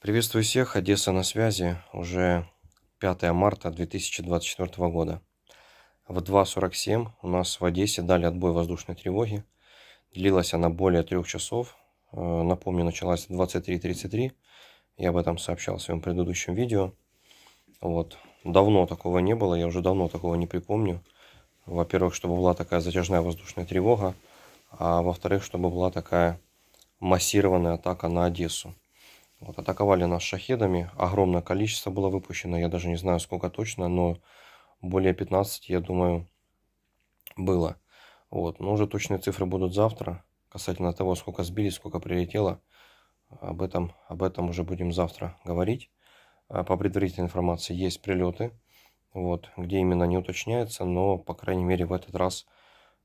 Приветствую всех, Одесса на связи, уже 5 марта 2024 года. В 2.47 у нас в Одессе дали отбой воздушной тревоги. Длилась она более трех часов. Э, напомню, началась в 23.33. Я об этом сообщал в своем предыдущем видео. Вот. Давно такого не было, я уже давно такого не припомню. Во-первых, чтобы была такая затяжная воздушная тревога, а во-вторых, чтобы была такая массированная атака на Одессу. Вот, атаковали нас шахедами. Огромное количество было выпущено. Я даже не знаю, сколько точно, но более 15, я думаю, было. Вот, но уже точные цифры будут завтра. Касательно того, сколько сбили, сколько прилетело. Об этом, об этом уже будем завтра говорить. А, по предварительной информации есть прилеты. Вот, где именно не уточняется, но, по крайней мере, в этот раз,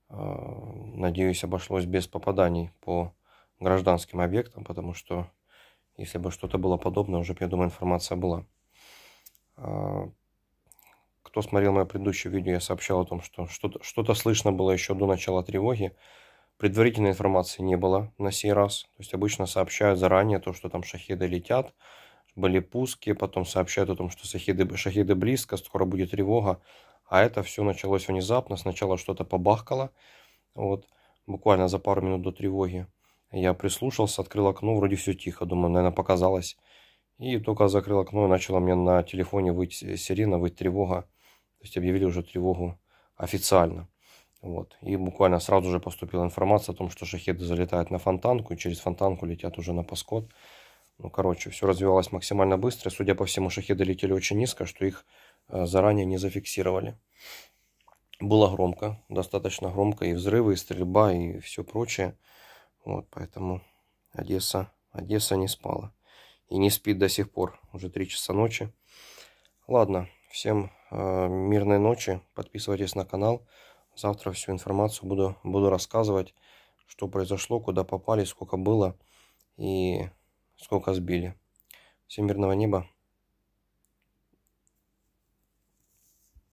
э, надеюсь, обошлось без попаданий по гражданским объектам, потому что если бы что-то было подобное, уже я думаю, информация была. А, кто смотрел мое предыдущее видео, я сообщал о том, что что-то слышно было еще до начала тревоги. Предварительной информации не было на сей раз. То есть обычно сообщают заранее то, что там шахеды летят, были пуски, потом сообщают о том, что шахеды, шахеды близко, скоро будет тревога. А это все началось внезапно. Сначала что-то побахкало, вот, буквально за пару минут до тревоги. Я прислушался, открыл окно, вроде все тихо, думаю, наверное, показалось. И только закрыл окно, и начала мне на телефоне выть сирена, выть тревога. То есть объявили уже тревогу официально. Вот. И буквально сразу же поступила информация о том, что шахеды залетают на фонтанку, и через фонтанку летят уже на паскот. Ну, короче, все развивалось максимально быстро. Судя по всему, шахеды летели очень низко, что их э, заранее не зафиксировали. Было громко, достаточно громко, и взрывы, и стрельба, и все прочее. Вот, поэтому Одесса, Одесса не спала. И не спит до сих пор, уже 3 часа ночи. Ладно, всем э, мирной ночи. Подписывайтесь на канал. Завтра всю информацию буду, буду рассказывать, что произошло, куда попали, сколько было и сколько сбили. Всем мирного неба.